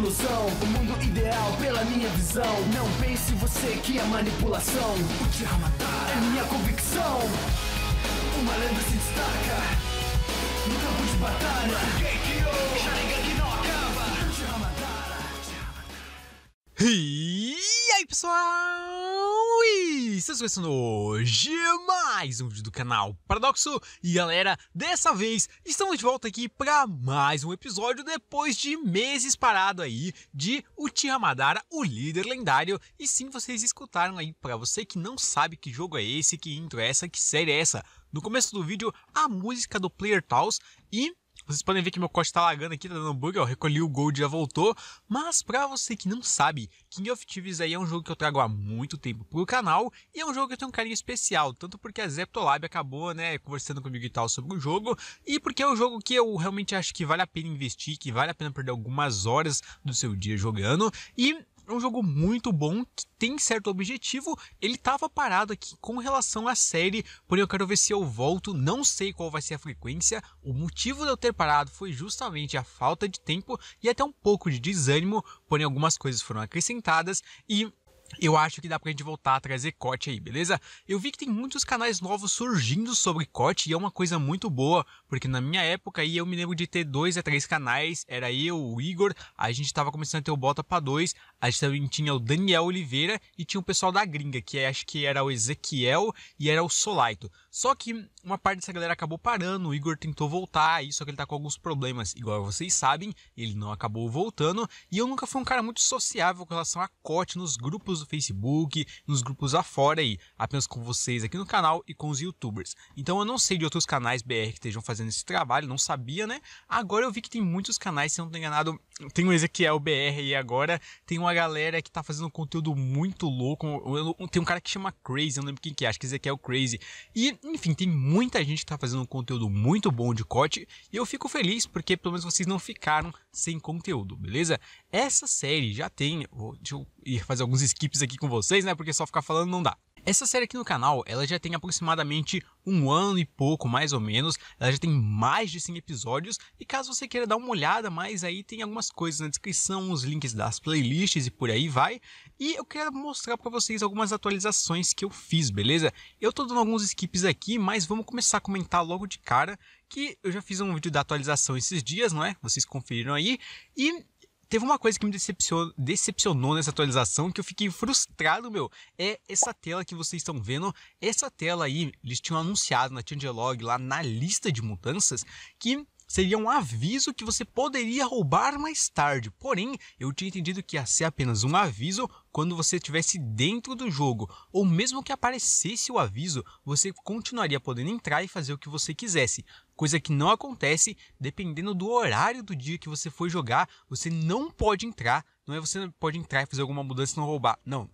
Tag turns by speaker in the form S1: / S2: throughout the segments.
S1: ilusão. O mundo ideal, pela minha visão. Não pense você que é manipulação. O Tiamatara é minha convicção. Uma lenda se destaca no campo de batalha. Geikyo, Sharingan que não acaba. E aí, pessoal? Oi, Vocês conhecem hoje mais um vídeo do canal Paradoxo e galera, dessa vez estamos de volta aqui para mais um episódio depois de meses parado aí de Uchiha Madara, o líder lendário. E sim, vocês escutaram aí para você que não sabe que jogo é esse, que intro é essa, que série é essa. No começo do vídeo, a música do Player Taos e vocês podem ver que meu corte tá lagando aqui, tá dando bug, ó, recolhi o gold e já voltou. Mas pra você que não sabe, King of Thieves aí é um jogo que eu trago há muito tempo pro canal e é um jogo que eu tenho um carinho especial, tanto porque a Zeptolab acabou, né, conversando comigo e tal sobre o jogo, e porque é um jogo que eu realmente acho que vale a pena investir, que vale a pena perder algumas horas do seu dia jogando, e é um jogo muito bom, que tem certo objetivo. Ele tava parado aqui com relação à série, porém eu quero ver se eu volto. Não sei qual vai ser a frequência. O motivo de eu ter parado foi justamente a falta de tempo e até um pouco de desânimo, porém algumas coisas foram acrescentadas e eu acho que dá pra gente voltar a trazer corte aí, beleza? Eu vi que tem muitos canais novos surgindo sobre corte e é uma coisa muito boa, porque na minha época aí eu me lembro de ter dois a três canais, era eu, o Igor, a gente tava começando a ter o Bota pra dois, a gente também tinha o Daniel Oliveira e tinha o pessoal da gringa, que acho que era o Ezequiel e era o Solaito. Só que uma parte dessa galera acabou parando, o Igor tentou voltar, aí só que ele tá com alguns problemas. Igual vocês sabem, ele não acabou voltando, e eu nunca fui um cara muito sociável com relação a corte nos grupos do Facebook, nos grupos afora aí, apenas com vocês aqui no canal e com os youtubers. Então eu não sei de outros canais BR que estejam fazendo esse trabalho, não sabia, né? Agora eu vi que tem muitos canais, se eu não tô enganado, tem o Ezequiel BR aí agora, tem uma galera que tá fazendo conteúdo muito louco, tem um cara que chama Crazy, eu não lembro quem que é, acho que Ezequiel Crazy. E enfim, tem muita gente que tá fazendo um conteúdo muito bom de corte e eu fico feliz porque pelo menos vocês não ficaram sem conteúdo, beleza? Essa série já tem, vou, deixa eu ir fazer alguns skips aqui com vocês, né? Porque só ficar falando não dá. Essa série aqui no canal, ela já tem aproximadamente um ano e pouco, mais ou menos. Ela já tem mais de 100 episódios. E caso você queira dar uma olhada mais aí, tem algumas coisas na descrição, os links das playlists e por aí vai. E eu quero mostrar para vocês algumas atualizações que eu fiz, beleza? Eu tô dando alguns skips aqui, mas vamos começar a comentar logo de cara que eu já fiz um vídeo da atualização esses dias, não é? Vocês conferiram aí. E Teve uma coisa que me decepcionou, decepcionou nessa atualização que eu fiquei frustrado, meu. É essa tela que vocês estão vendo. Essa tela aí, eles tinham anunciado na Changelog, lá na lista de mudanças, que seria um aviso que você poderia roubar mais tarde. Porém, eu tinha entendido que ia ser apenas um aviso quando você estivesse dentro do jogo, ou mesmo que aparecesse o aviso, você continuaria podendo entrar e fazer o que você quisesse. Coisa que não acontece dependendo do horário do dia que você for jogar, você não pode entrar. Não é você não pode entrar e fazer alguma mudança e não roubar. Não,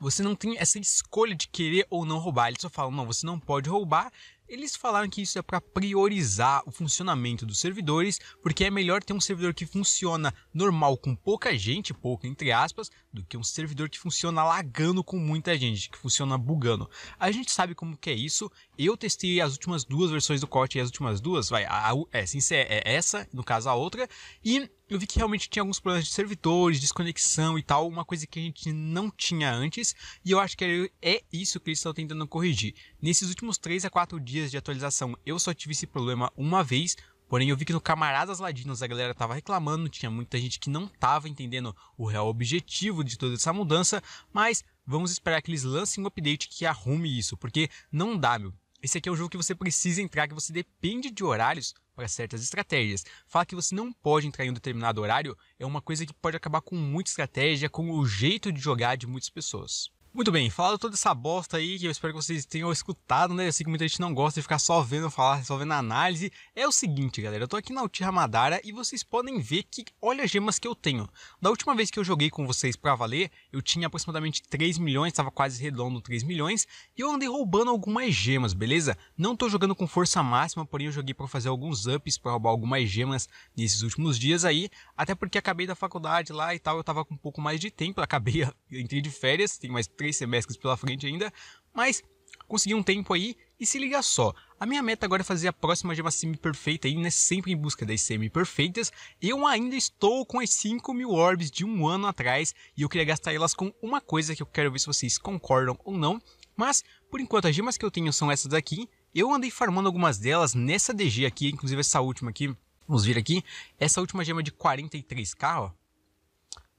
S1: você não tem essa escolha de querer ou não roubar. Ele só fala, não, você não pode roubar eles falaram que isso é para priorizar o funcionamento dos servidores, porque é melhor ter um servidor que funciona normal com pouca gente, pouca entre aspas, do que um servidor que funciona lagando com muita gente, que funciona bugando. A gente sabe como que é isso. Eu testei as últimas duas versões do corte e as últimas duas, vai, a, a, é, é, é essa, no caso a outra, e eu vi que realmente tinha alguns problemas de servidores, desconexão e tal, uma coisa que a gente não tinha antes, e eu acho que é, é isso que eles estão tentando corrigir. Nesses últimos 3 a 4 dias dias de atualização. Eu só tive esse problema uma vez, Porém, eu vi que no Camaradas Ladinos a galera tava reclamando, tinha muita gente que não tava entendendo o real objetivo de toda essa mudança, mas vamos esperar que eles lancem um update que arrume isso, porque não dá, meu. Esse aqui é um jogo que você precisa entrar, que você depende de horários para certas estratégias. Falar que você não pode entrar em um determinado horário é uma coisa que pode acabar com muita estratégia, com o jeito de jogar de muitas pessoas. Muito bem, falado toda essa bosta aí, que eu espero que vocês tenham escutado, né? Assim que muita gente não gosta de ficar só vendo falar, só vendo análise. É o seguinte, galera, eu tô aqui na Altira Madara e vocês podem ver que olha as gemas que eu tenho. Da última vez que eu joguei com vocês pra valer, eu tinha aproximadamente 3 milhões, tava quase redondo 3 milhões, e eu andei roubando algumas gemas, beleza? Não tô jogando com força máxima, porém eu joguei pra fazer alguns ups, pra roubar algumas gemas nesses últimos dias aí, até porque acabei da faculdade lá e tal, eu tava com um pouco mais de tempo, acabei, entrei de férias, tem mais 3 três semestres pela frente ainda, mas consegui um tempo aí e se liga só, a minha meta agora é fazer a próxima gema semi-perfeita aí, né? Sempre em busca das semi-perfeitas. Eu ainda estou com as 5 mil orbs de um ano atrás e eu queria gastar elas com uma coisa que eu quero ver se vocês concordam ou não. Mas, por enquanto, as gemas que eu tenho são essas daqui. Eu andei farmando algumas delas nessa DG aqui, inclusive essa última aqui. Vamos vir aqui. Essa última gema de 43k, ó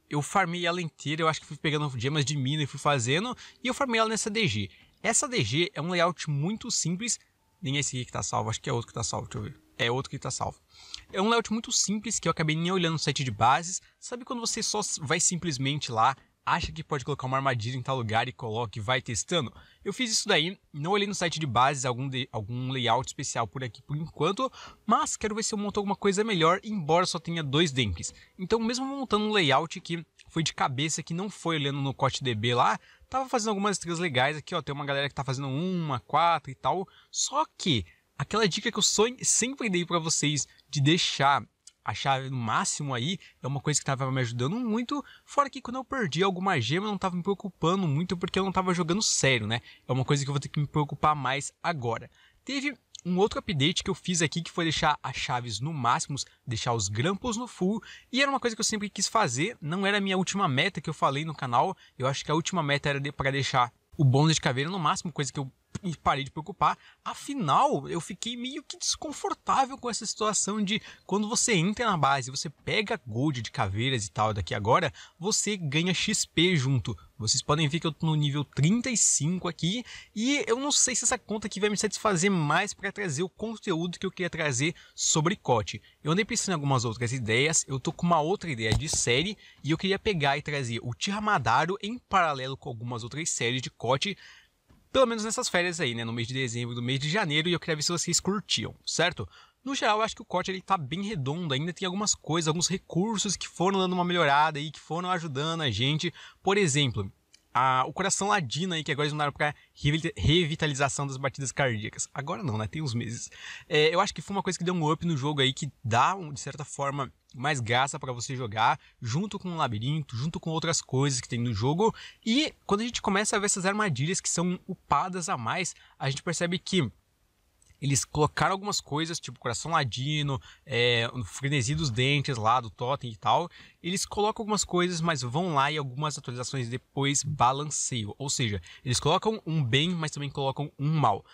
S1: eu farmei ela inteira, eu acho que fui pegando gemas de mina e fui fazendo, e eu farmei ela nessa DG. Essa DG é um layout muito simples, nem esse aqui que tá salvo, acho que é outro que tá salvo, deixa eu ver. É outro que tá salvo. É um layout muito simples que eu acabei nem olhando no site de bases. Sabe quando você só vai simplesmente lá acha que pode colocar uma armadilha em tal lugar e coloque e vai testando. Eu fiz isso daí, não olhei no site de bases algum, de, algum layout especial por aqui por enquanto, mas quero ver se eu monto alguma coisa melhor, embora só tenha dois dentes. Então mesmo montando um layout que foi de cabeça, que não foi olhando no DB lá, tava fazendo algumas estrelas legais aqui, ó, tem uma galera que tá fazendo uma, quatro e tal, só que... Aquela dica que eu sempre dei para vocês de deixar achar no máximo aí é uma coisa que estava me ajudando muito. Fora que quando eu perdi alguma gema, eu não estava me preocupando muito porque eu não estava jogando sério, né? É uma coisa que eu vou ter que me preocupar mais agora. Teve um outro update que eu fiz aqui que foi deixar as chaves no máximo, deixar os grampos no full, e era uma coisa que eu sempre quis fazer, não era a minha última meta que eu falei no canal, eu acho que a última meta era de, para deixar o bônus de caveira no máximo, coisa que eu e parei de preocupar. Afinal, eu fiquei meio que desconfortável com essa situação de quando você entra na base, você pega gold de caveiras e tal daqui agora, você ganha XP junto. Vocês podem ver que eu tô no nível 35 aqui e eu não sei se essa conta aqui vai me satisfazer mais para trazer o conteúdo que eu queria trazer sobre COT. Eu andei pensando em algumas outras ideias, eu tô com uma outra ideia de série e eu queria pegar e trazer o Tiramadaro em paralelo com algumas outras séries de COT pelo menos nessas férias aí, né? No mês de dezembro e no mês de janeiro. E eu queria ver se vocês curtiam, certo? No geral, eu acho que o corte ele tá bem redondo, ainda tem algumas coisas, alguns recursos que foram dando uma melhorada e que foram ajudando a gente. Por exemplo, a, o coração ladino aí, que agora eles mandaram pra revitalização das batidas cardíacas. Agora não, né? Tem uns meses. É, eu acho que foi uma coisa que deu um up no jogo aí, que dá, de certa forma, mais graça para você jogar, junto com o um labirinto, junto com outras coisas que tem no jogo. E quando a gente começa a ver essas armadilhas que são upadas a mais, a gente percebe que eles colocaram algumas coisas, tipo Coração Ladino, é, o Frenesi dos Dentes lá do Totem e tal. Eles colocam algumas coisas, mas vão lá e algumas atualizações depois balanceiam. Ou seja, eles colocam um bem, mas também colocam um mal.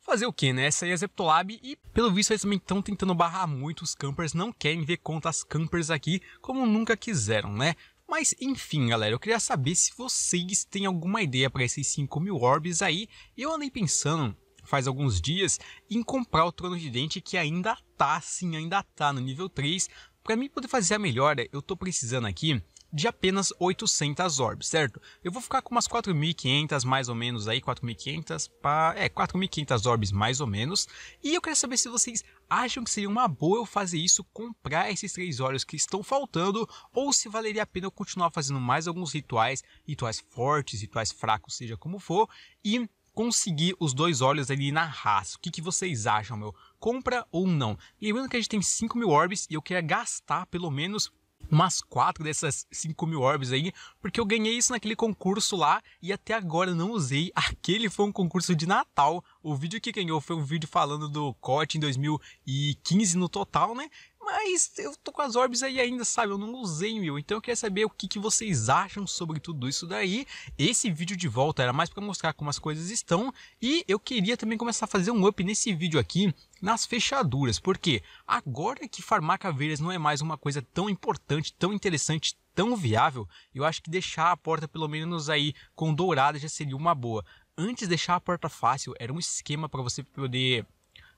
S1: Fazer o que, né? Essa aí é a Zeptolab e, pelo visto, eles também estão tentando barrar muito os campers. Não querem ver contas campers aqui como nunca quiseram, né? Mas enfim, galera, eu queria saber se vocês têm alguma ideia para esses 5 mil orbs aí. Eu andei pensando faz alguns dias em comprar o trono de dente que ainda tá, sim, ainda tá no nível 3. Para mim poder fazer a melhora, eu tô precisando aqui de apenas 800 orbs, certo? Eu vou ficar com umas 4.500 mais ou menos aí, 4.500 para... é, 4.500 orbs mais ou menos. E eu quero saber se vocês acham que seria uma boa eu fazer isso, comprar esses três olhos que estão faltando, ou se valeria a pena eu continuar fazendo mais alguns rituais, rituais fortes, rituais fracos, seja como for, e conseguir os dois olhos ali na raça. O que, que vocês acham, meu? Compra ou não? Lembrando que a gente tem 5 mil orbes e eu queria gastar pelo menos umas quatro dessas 5 mil orbes aí, porque eu ganhei isso naquele concurso lá e até agora não usei. Aquele foi um concurso de Natal. O vídeo que ganhou foi um vídeo falando do COT em 2015 no total, né? Mas eu tô com as orbes aí ainda, sabe? Eu não usei, meu. Então eu queria saber o que, que vocês acham sobre tudo isso daí. Esse vídeo de volta era mais para mostrar como as coisas estão. E eu queria também começar a fazer um up nesse vídeo aqui nas fechaduras. Porque agora que farmar caveiras não é mais uma coisa tão importante, tão interessante, tão viável, eu acho que deixar a porta pelo menos aí com dourada já seria uma boa. Antes deixar a porta fácil era um esquema para você poder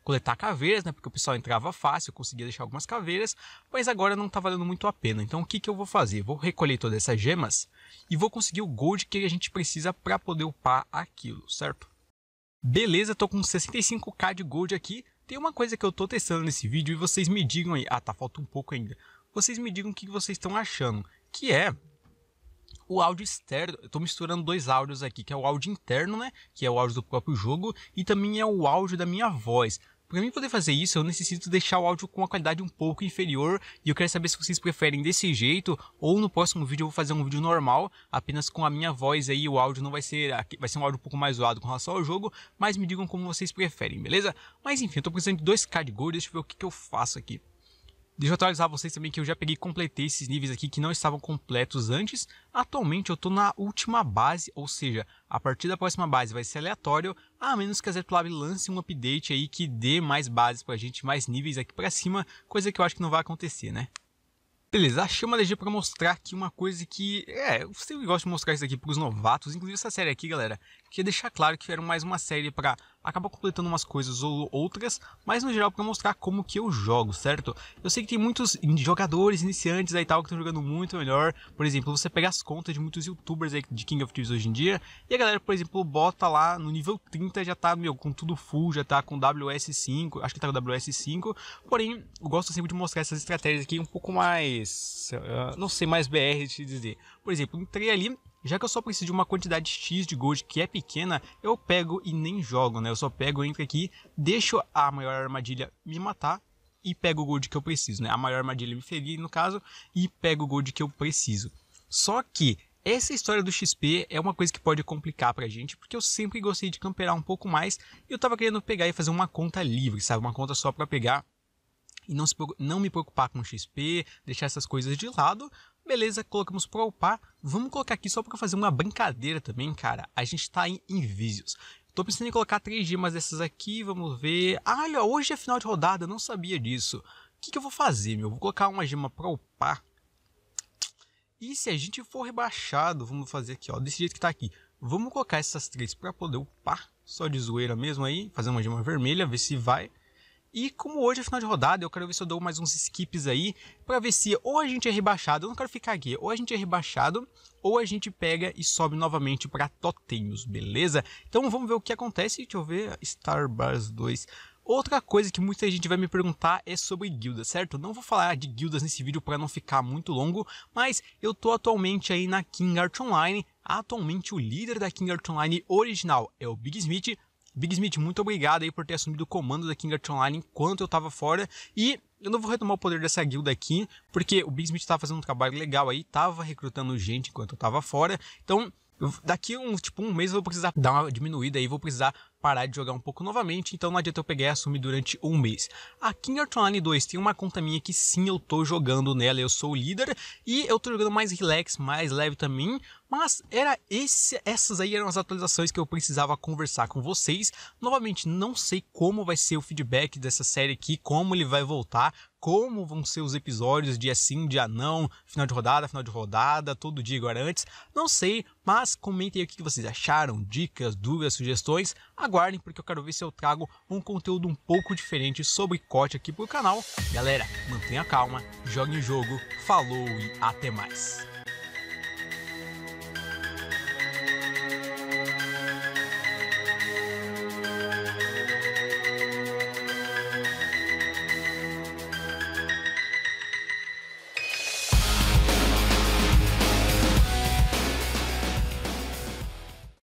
S1: coletar caveiras, né? Porque o pessoal entrava fácil, eu conseguia deixar algumas caveiras, mas agora não tá valendo muito a pena. Então o que, que eu vou fazer? Vou recolher todas essas gemas e vou conseguir o gold que a gente precisa para poder upar aquilo, certo? Beleza, tô com 65k de gold aqui. Tem uma coisa que eu tô testando nesse vídeo e vocês me digam aí. Ah, tá, falta um pouco ainda. Vocês me digam o que vocês estão achando, que é o áudio externo. Eu tô misturando dois áudios aqui, que é o áudio interno, né? Que é o áudio do próprio jogo, e também é o áudio da minha voz. Para mim poder fazer isso, eu necessito deixar o áudio com uma qualidade um pouco inferior e eu quero saber se vocês preferem desse jeito ou no próximo vídeo eu vou fazer um vídeo normal, apenas com a minha voz aí, o áudio não vai ser, vai ser um áudio um pouco mais zoado com relação ao jogo, mas me digam como vocês preferem, beleza? Mas enfim, eu tô precisando de 2k de gold, deixa eu ver o que, que eu faço aqui. Deixa eu atualizar vocês também que eu já peguei e completei esses níveis aqui que não estavam completos antes. Atualmente eu estou na última base, ou seja, a partir da próxima base vai ser aleatório, a menos que a Zetlab lance um update aí que dê mais bases para a gente, mais níveis aqui para cima, coisa que eu acho que não vai acontecer, né? Beleza, achei uma legenda para mostrar aqui uma coisa que, é, eu sempre gosto de mostrar isso aqui para os novatos, inclusive essa série aqui, galera, queria deixar claro que era mais uma série para acaba completando umas coisas ou outras, mas no geral para mostrar como que eu jogo, certo? Eu sei que tem muitos jogadores iniciantes aí tal que estão jogando muito melhor. Por exemplo, você pega as contas de muitos youtubers aí de King of Thieves hoje em dia, e a galera, por exemplo, bota lá no nível 30 já tá, meu, com tudo full, já tá com WS5, acho que tá com WS5. Porém, eu gosto sempre de mostrar essas estratégias aqui um pouco mais, uh, não sei, mais BR de dizer. Por exemplo, entrei ali já que eu só preciso de uma quantidade X de gold que é pequena, eu pego e nem jogo, né? Eu só pego, entro aqui, deixo a maior armadilha me matar e pego o gold que eu preciso, né? A maior armadilha me ferir, no caso, e pego o gold que eu preciso. Só que essa história do XP é uma coisa que pode complicar pra gente, porque eu sempre gostei de camperar um pouco mais e eu tava querendo pegar e fazer uma conta livre, sabe? Uma conta só pra pegar e não, se, não me preocupar com XP, deixar essas coisas de lado, Beleza, colocamos para upar. Vamos colocar aqui só para fazer uma brincadeira também, cara. A gente está em Invisios. Tô pensando em colocar três gemas dessas aqui, vamos ver. Ah, olha, hoje é final de rodada, não sabia disso. O que, que eu vou fazer, meu? Vou colocar uma gema pra upar. E se a gente for rebaixado, vamos fazer aqui, ó, desse jeito que tá aqui. Vamos colocar essas três pra poder upar, só de zoeira mesmo aí. Fazer uma gema vermelha, ver se vai. E como hoje é final de rodada, eu quero ver se eu dou mais uns skips aí para ver se ou a gente é rebaixado, eu não quero ficar aqui, ou a gente é rebaixado, ou a gente pega e sobe novamente para Totemus, beleza? Então vamos ver o que acontece. Deixa eu ver Star Wars 2. Outra coisa que muita gente vai me perguntar é sobre guildas, certo? Não vou falar de guildas nesse vídeo para não ficar muito longo, mas eu tô atualmente aí na King Art Online. Atualmente o líder da King Art Online original é o Big Smith, Big Smith, muito obrigado aí por ter assumido o comando da King Kingart Online enquanto eu tava fora e eu não vou retomar o poder dessa guilda aqui, porque o Big Smith tava fazendo um trabalho legal aí, tava recrutando gente enquanto eu tava fora. Então, daqui um, tipo, um mês eu vou precisar dar uma diminuída aí, vou precisar parar de jogar um pouco novamente, então não adianta eu pegar e assumir durante um mês. A King Online 2 tem uma conta minha que sim, eu tô jogando nela, eu sou o líder, e eu tô jogando mais relax, mais leve também, mas era esse, essas aí eram as atualizações que eu precisava conversar com vocês. Novamente, não sei como vai ser o feedback dessa série aqui, como ele vai voltar, como vão ser os episódios, dia é sim, dia não, final de rodada, final de rodada, todo dia agora antes, não sei, mas comentem aí o que vocês acharam, dicas, dúvidas, sugestões, aguardem porque eu quero ver se eu trago um conteúdo um pouco diferente sobre corte aqui pro canal. Galera, mantenha calma, joguem o jogo, falou e até mais!